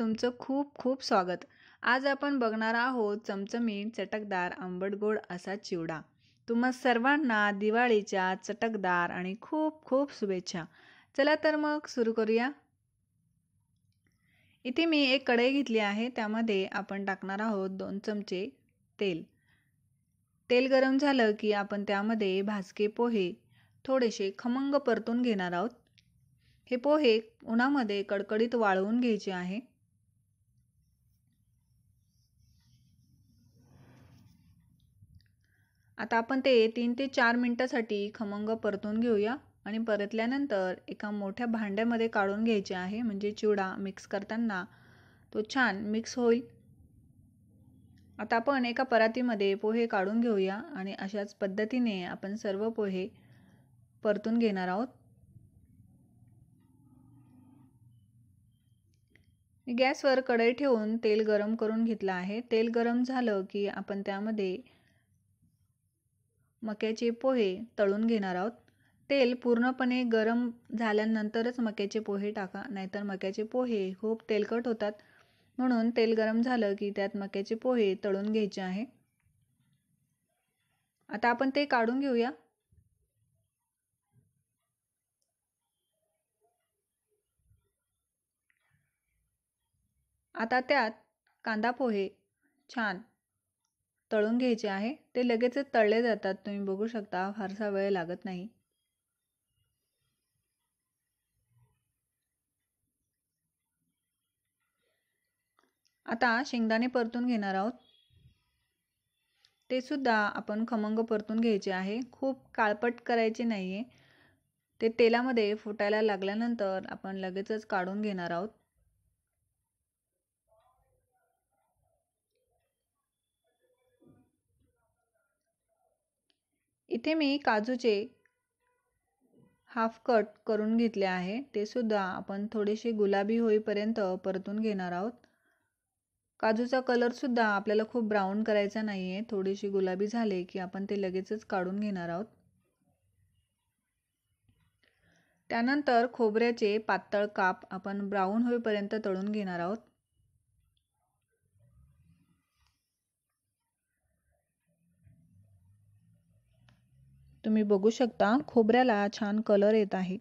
तुमचं खूप खूप स्वागत आज आपण बघणार आहोत चमचमी चटकदार आंबटगोड असा चिवडा तुम्हा सर्वांना दिवाळीच्या चटकदार आणि खूप खूप शुभेच्छा चला तर मग सुरू करूया इथे मी एक कढई घेतली आहे त्यामध्ये आपण टाकणार आहोत दोन चमचे तेल तेल गरम झालं की आपण त्यामध्ये भाजके पोहे थोडेसे खमंग परतून घेणार आहोत हे पोहे उन्हामध्ये कडकडीत वाळवून घ्यायचे आहे आता आपण ते तीन ते चार मिनटासाठी खमंग परतून घेऊया आणि परतल्यानंतर एका मोठ्या भांड्यामध्ये काढून घ्यायचे आहे म्हणजे चिवडा मिक्स करताना तो छान मिक्स होईल आता आपण एका परातीमध्ये पोहे काढून घेऊया आणि अशाच पद्धतीने आपण सर्व पोहे परतून घेणार आहोत गॅसवर कढई ठेवून तेल गरम करून घेतलं आहे तेल गरम झालं की आपण त्यामध्ये मक्याचे पोहे तळून घेणार आहोत तेल पूर्णपणे गरम झाल्यानंतरच मक्याचे पोहे टाका नाहीतर मक्याचे पोहे खूप तेलकट होतात म्हणून तेल गरम झालं की त्यात मक्याचे पोहे तळून घ्यायचे आहे आता आपण ते काढून घेऊया आता त्यात कांदा पोहे छान तळून घ्यायचे आहे ते लगेचच तळले जातात तुम्ही बघू शकता फारसा वेळ लागत नाही आता शेंगदाणे परतून घेणार आहोत ते सुद्धा आपण खमंग परतून घ्यायचे आहे खूप काळपट करायचे नाही आहे ते तेलामध्ये फुटायला लागल्यानंतर आपण लगेचच काढून घेणार आहोत इथे मी काजूचे हाफ कट करून घेतले आहे ते सुद्धा आपण थोडेसे गुलाबी होईपर्यंत परतून घेणार आहोत काजूचा कलरसुद्धा आपल्याला खूप ब्राऊन करायचा नाही आहे थोडीशी गुलाबी झाले की आपण ते लगेचच काढून घेणार आहोत त्यानंतर खोबऱ्याचे पातळ काप आपण ब्राऊन होईपर्यंत तळून घेणार आहोत तुम्ही बघू शकता खोबऱ्याला छान कलर येत आहे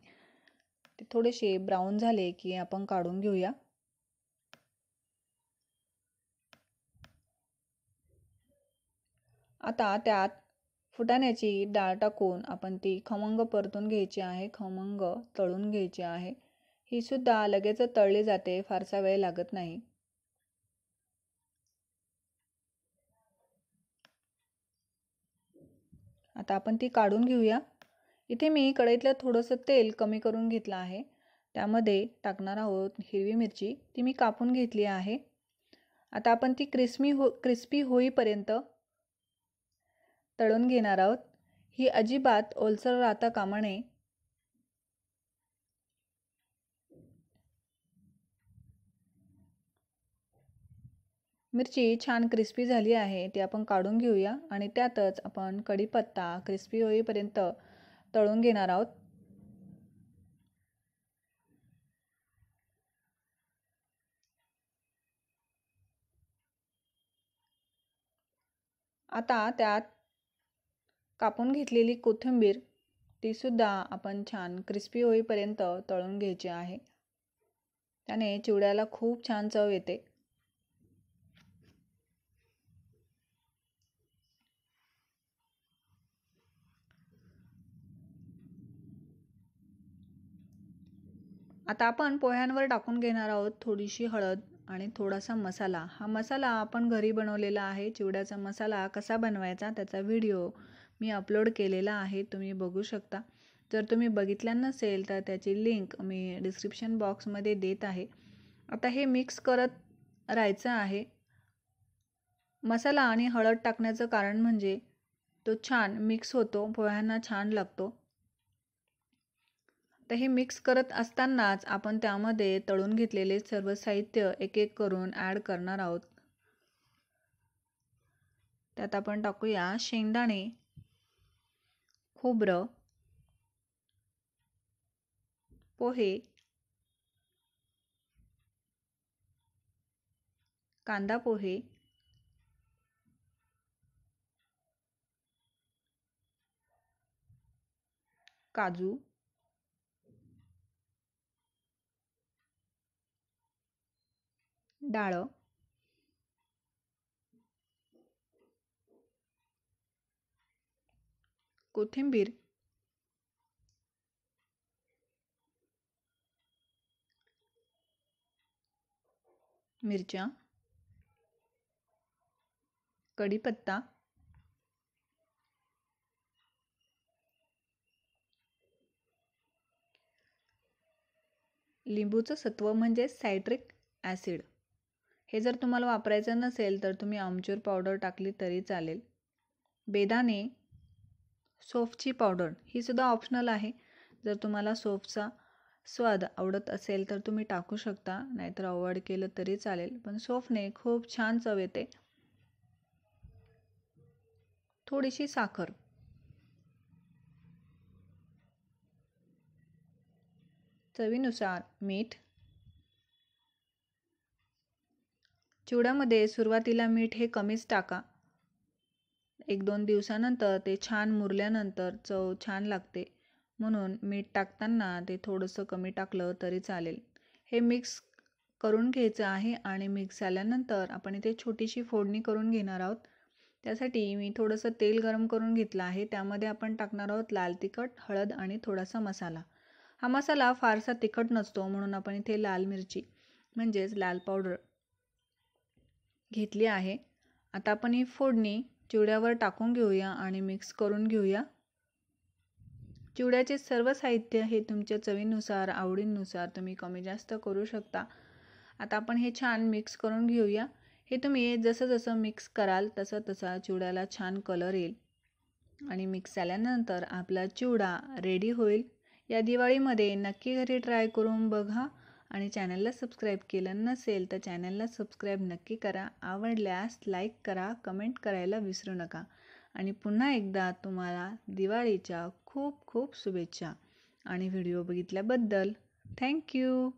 ते थोडेसे ब्राऊन झाले की आपण काढून घेऊया आता त्यात फुटाण्याची डाळ टाकून आपण ती खमंग परतून घ्यायची आहे खमंग तळून घ्यायची आहे ही सुद्धा लगेच तळली जाते फारसा वेळ लागत नाही आता आपण ती काढून घेऊया इथे मी कढईतलं थोडंसं तेल कमी करून घेतलं आहे त्यामध्ये टाकणार आहोत हिरवी मिरची ती मी कापून घेतली आहे आता आपण ती क्रिस्मी हो क्रिस्पी होईपर्यंत तळून घेणार आहोत ही अजिबात ओलसर राहता कामा नये मिरची छान क्रिस्पी झाली आहे ती आपण काढून घेऊया आणि त्यातच आपण कढीपत्ता क्रिस्पी होईपर्यंत तळून घेणार आहोत आता त्यात कापून घेतलेली कोथिंबीर तीसुद्धा आपण छान क्रिस्पी होईपर्यंत तळून घ्यायची आहे त्याने चिवड्याला खूप छान चव येते आता आपण पोह्यांवर टाकून घेणार आहोत थोडीशी हळद आणि थोडासा मसाला हा मसाला आपण घरी बनवलेला आहे चिवड्याचा मसाला कसा बनवायचा त्याचा व्हिडिओ मी अपलोड केलेला आहे तुम्ही बघू शकता जर तुम्ही बघितला नसेल तर त्याची लिंक मी डिस्क्रिप्शन बॉक्समध्ये देत आहे आता हे मिक्स करत राहायचं आहे मसाला आणि हळद टाकण्याचं कारण म्हणजे तो छान मिक्स होतो पोह्यांना छान लागतो तर हे मिक्स करत असतानाच आपण त्यामध्ये तळून घेतलेले सर्व साहित्य एक एक करून ॲड करणार आहोत त्यात आपण टाकूया शेंगदाणे खोबरं पोहे कांदा पोहे काजू डाळ कोथिंबीर मिरच्या कढीपत्ता लिंबूचं सत्व म्हणजे सायट्रिक ॲसिड हे जर तुम्हाला वापरायचं नसेल तर तुम्ही आमचूर पावडर टाकली तरी चालेल बेदाने सोफची पावडर ही सुद्धा ऑप्शनल आहे जर तुम्हाला सोफचा स्वाद आवडत असेल तर तुम्ही टाकू शकता नाहीतर अवॉइड केलं तरी चालेल पण सोफने खूप छान चव येते थोडीशी साखर चवीनुसार मीठ चिवड्यामध्ये सुरुवातीला मीठ हे कमीच टाका एक दोन दिवसानंतर ते छान मुरल्यानंतर चव छान लागते म्हणून मीठ टाकताना ते थोडंसं कमी टाकलं तरी चालेल हे मिक्स करून घ्यायचं आहे आणि मिक्स झाल्यानंतर आपण इथे छोटीशी फोडणी करून घेणार आहोत त्यासाठी मी थोडंसं तेल गरम करून घेतलं आहे त्यामध्ये आपण टाकणार आहोत लाल तिखट हळद आणि थोडासा मसाला हा मसाला फारसा तिखट नसतो म्हणून आपण इथे लाल मिरची म्हणजेच लाल पावडर घेतली आहे आता आपण ही फोडणी चिवड्यावर टाकून घेऊया आणि मिक्स करून घेऊया चिवड्याचे सर्व साहित्य हे तुमच्या चवीनुसार आवडीनुसार तुम्ही कमी जास्त करू शकता आता आपण हे छान मिक्स करून घेऊया हे तुम्ही जसं जसं मिक्स कराल तसं तसा चिवड्याला छान कलर येईल आणि मिक्स झाल्यानंतर आपला चिवडा रेडी होईल या दिवाळीमध्ये नक्की घरी ट्राय करून बघा आणि चॅनलला सबस्क्राईब केलं नसेल तर चॅनलला सबस्क्राईब नक्की करा आवडल्यास लाईक करा कमेंट करायला विसरू नका आणि पुन्हा एकदा तुम्हाला दिवाळीच्या खूप खूप शुभेच्छा आणि व्हिडिओ बघितल्याबद्दल थँक्यू